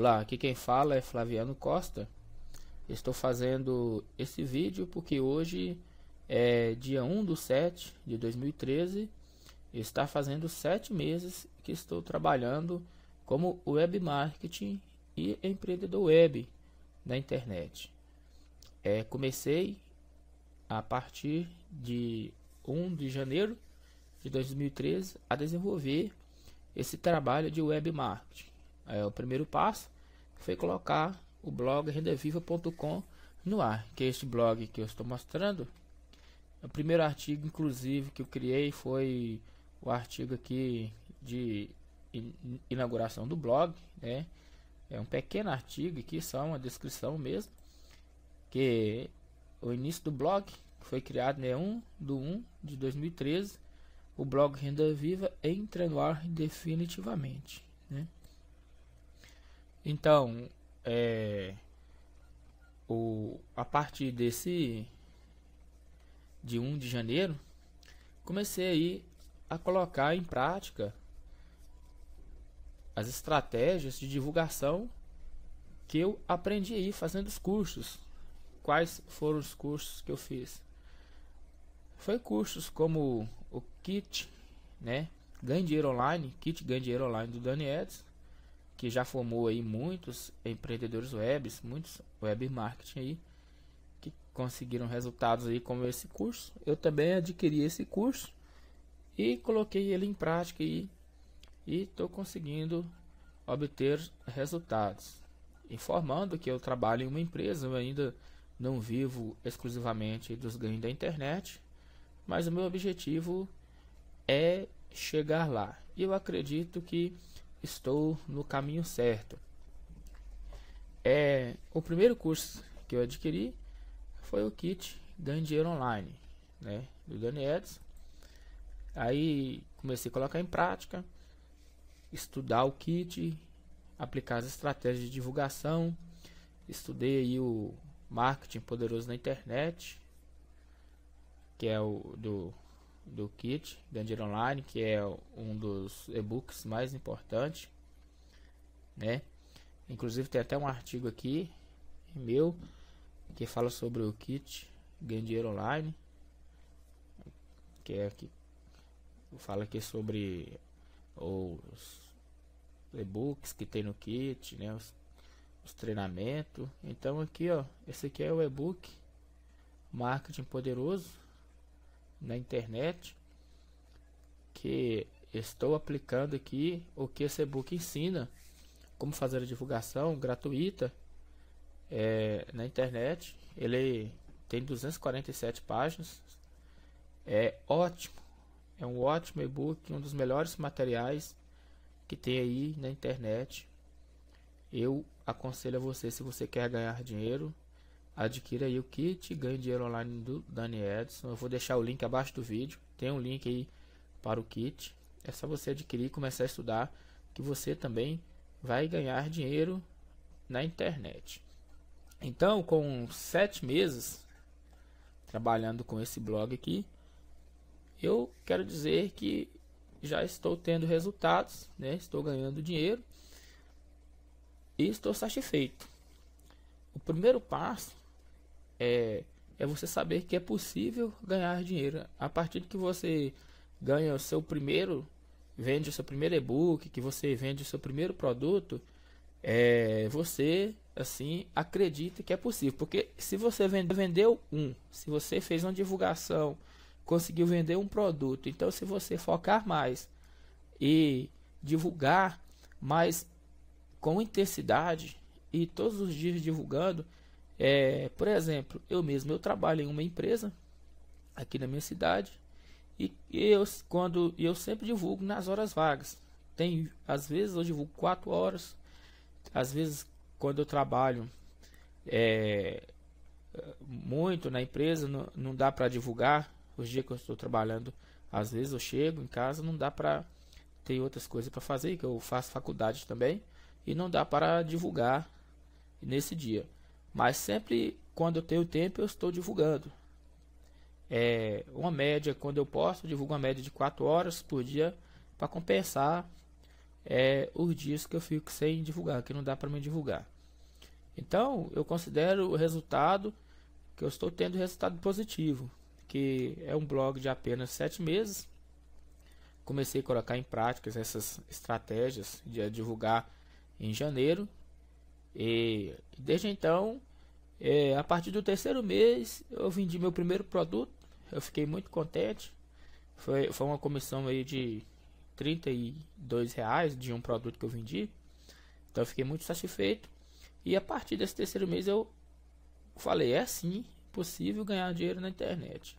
Olá, tipo, aqui quem fala é Flaviano Costa. Estou fazendo esse vídeo porque hoje é dia 1 do 7 de 2013. Está fazendo sete meses que estou trabalhando como web marketing e empreendedor web na internet. É, comecei a partir de 1 de janeiro de 2013 a desenvolver esse trabalho de web marketing é, o primeiro passo foi colocar o blog rendaviva.com no ar, que é este blog que eu estou mostrando. O primeiro artigo, inclusive, que eu criei foi o artigo aqui de inauguração do blog, né? É um pequeno artigo aqui, só uma descrição mesmo, que o início do blog foi criado né, 1 do 1 de 2013, o blog Renda Viva entra no ar definitivamente, né? Então, é, o, a partir desse de 1 de janeiro, comecei aí a colocar em prática as estratégias de divulgação que eu aprendi aí fazendo os cursos. Quais foram os cursos que eu fiz? Foi cursos como o kit, né? Ganhe dinheiro online, kit ganhe dinheiro online do Dani Edson que já formou aí muitos empreendedores webs, muitos web marketing aí que conseguiram resultados aí como esse curso. Eu também adquiri esse curso e coloquei ele em prática aí e estou conseguindo obter resultados. Informando que eu trabalho em uma empresa, eu ainda não vivo exclusivamente dos ganhos da internet, mas o meu objetivo é chegar lá. E eu acredito que estou no caminho certo. É, o primeiro curso que eu adquiri foi o kit Ganhe Dinheiro Online, né, do Dani Edson. Aí comecei a colocar em prática, estudar o kit, aplicar as estratégias de divulgação, estudei aí o marketing poderoso na internet, que é o do do kit Gandir Online, que é um dos e-books mais importantes, né? Inclusive tem até um artigo aqui meu que fala sobre o kit Ganho Online, que é aqui. fala aqui sobre os e-books que tem no kit, né? Os, os treinamentos. Então aqui, ó, esse aqui é o e-book Marketing Poderoso na internet que estou aplicando aqui o que esse e-book ensina como fazer a divulgação gratuita é, na internet. Ele tem 247 páginas. É ótimo, é um ótimo e-book, um dos melhores materiais que tem aí na internet. Eu aconselho a você se você quer ganhar dinheiro adquira aí o kit, ganhe dinheiro online do Dani Edson. Eu vou deixar o link abaixo do vídeo. Tem um link aí para o kit. É só você adquirir e começar a estudar, que você também vai ganhar dinheiro na internet. Então, com sete meses trabalhando com esse blog aqui, eu quero dizer que já estou tendo resultados, né? estou ganhando dinheiro e estou satisfeito. O primeiro passo é, é você saber que é possível ganhar dinheiro. A partir de que você ganha o seu primeiro, vende o seu primeiro e-book, que você vende o seu primeiro produto, é, você assim acredita que é possível. Porque se você vendeu um, se você fez uma divulgação, conseguiu vender um produto, então se você focar mais e divulgar mais com intensidade e todos os dias divulgando, é, por exemplo, eu mesmo eu trabalho em uma empresa aqui na minha cidade e eu quando eu sempre divulgo nas horas vagas. Tem às vezes eu divulgo quatro horas, às vezes quando eu trabalho é, muito na empresa não, não dá para divulgar. Os dias que eu estou trabalhando, às vezes eu chego em casa não dá para ter outras coisas para fazer que eu faço faculdade também e não dá para divulgar nesse dia. Mas sempre quando eu tenho tempo eu estou divulgando. É uma média, quando eu posso, eu divulgo uma média de 4 horas por dia para compensar é, os dias que eu fico sem divulgar, que não dá para me divulgar. Então, eu considero o resultado que eu estou tendo resultado positivo, que é um blog de apenas 7 meses. Comecei a colocar em prática essas estratégias de divulgar em janeiro e desde então, é, a partir do terceiro mês, eu vendi meu primeiro produto. Eu fiquei muito contente. Foi, foi uma comissão aí de 32 reais de um produto que eu vendi. Então eu fiquei muito satisfeito. E a partir desse terceiro mês eu falei, é sim possível ganhar dinheiro na internet.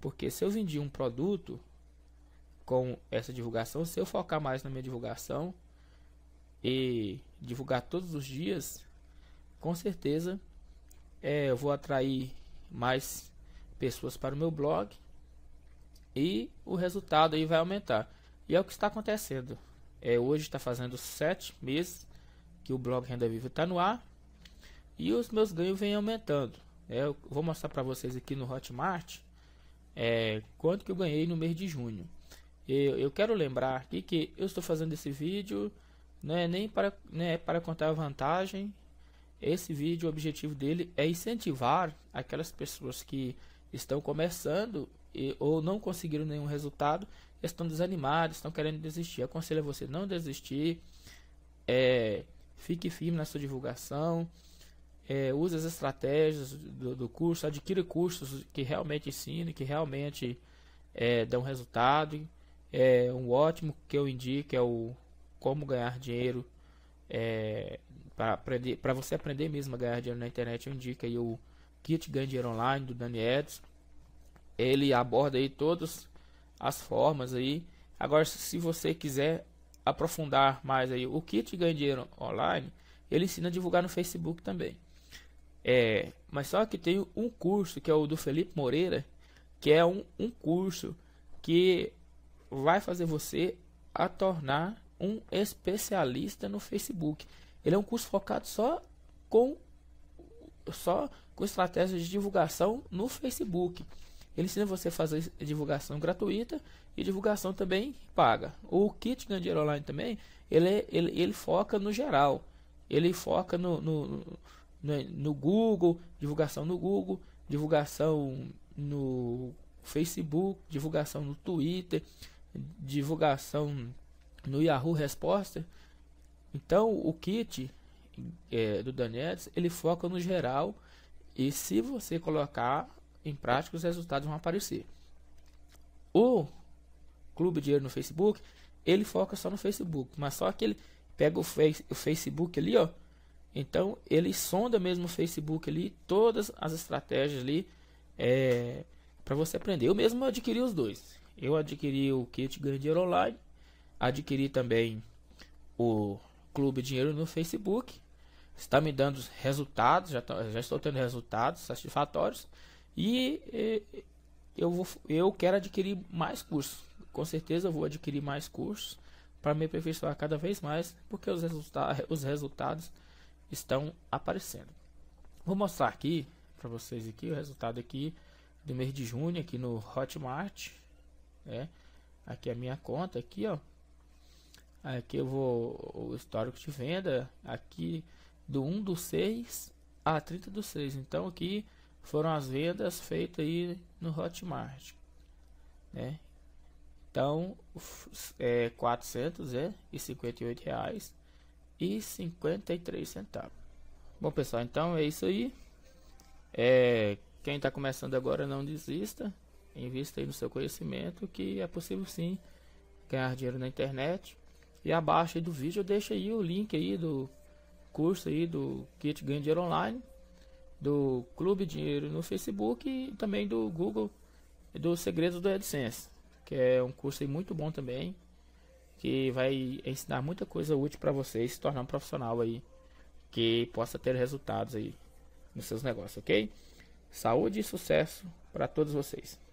Porque se eu vendi um produto com essa divulgação, se eu focar mais na minha divulgação, e divulgar todos os dias, com certeza é, eu vou atrair mais pessoas para o meu blog e o resultado aí vai aumentar. E é o que está acontecendo. É, hoje está fazendo sete meses que o blog Renda Viva está no ar e os meus ganhos vêm aumentando. É, eu vou mostrar para vocês aqui no Hotmart é, quanto que eu ganhei no mês de junho. Eu, eu quero lembrar aqui que eu estou fazendo esse vídeo não é nem para, né, para contar vantagem. Esse vídeo, o objetivo dele é incentivar aquelas pessoas que estão começando e, ou não conseguiram nenhum resultado, estão desanimados, estão querendo desistir. Aconselho a você não desistir. É, fique firme na sua divulgação. É, use as estratégias do, do, curso, adquira cursos que realmente ensinem, que realmente é, dão resultado. É, um ótimo que eu indico é o como ganhar dinheiro. É, para você aprender mesmo a ganhar dinheiro na internet, eu indico aí o Kit ganhar Dinheiro Online do Dani Eds Ele aborda aí todas as formas aí. Agora, se você quiser aprofundar mais aí o Kit ganhar Dinheiro Online, ele ensina a divulgar no Facebook também. É, mas só que tem um curso que é o do Felipe Moreira, que é um, um curso que vai fazer você a tornar um especialista no Facebook. Ele é um curso focado só com só com estratégias de divulgação no Facebook. Ele ensina você a fazer divulgação gratuita e divulgação também paga. O Kit Gandeiro Online também, ele, ele, ele foca no geral. Ele foca no, no, no, no Google, divulgação no Google, divulgação no Facebook, divulgação no Twitter, divulgação no Yahoo Resposta. Então, o kit é, do Danetes, ele foca no geral e se você colocar em prática, os resultados vão aparecer. O Clube Dinheiro no Facebook, ele foca só no Facebook, mas só que ele pega o, face, o Facebook ali, ó. Então, ele sonda mesmo o Facebook ali, todas as estratégias ali, é, para você aprender. Eu mesmo adquiri os dois. Eu adquiri o kit Ganho Dinheiro Online adquirir também o Clube Dinheiro no Facebook. Está me dando resultados, já, tô, já estou tendo resultados satisfatórios. E, e, eu, vou, eu quero adquirir mais cursos. Com certeza eu vou adquirir mais cursos para me aperfeiçoar cada vez mais, porque os, resulta os resultados estão aparecendo. Vou mostrar aqui para vocês aqui o resultado aqui do mês de junho aqui no Hotmart, né? Aqui é a minha conta aqui, ó. Aqui eu vou o histórico de venda aqui do 1 do 6 a 30 do 6. Então aqui foram as vendas feitas aí no Hotmart, né? Então, é 458 né, reais e 53 centavos. Bom, pessoal, então é isso aí. É, quem está começando agora, não desista. Invista aí no seu conhecimento que é possível sim ganhar dinheiro na internet. E abaixo do vídeo eu deixo aí o link aí do curso aí do Kit Ganho Dinheiro Online, do Clube Dinheiro no Facebook e também do Google e do Segredos do AdSense, que é um curso muito bom também, que vai ensinar muita coisa útil para vocês se tornar um profissional aí que possa ter resultados aí nos seus negócios, ok? Saúde e sucesso para todos vocês.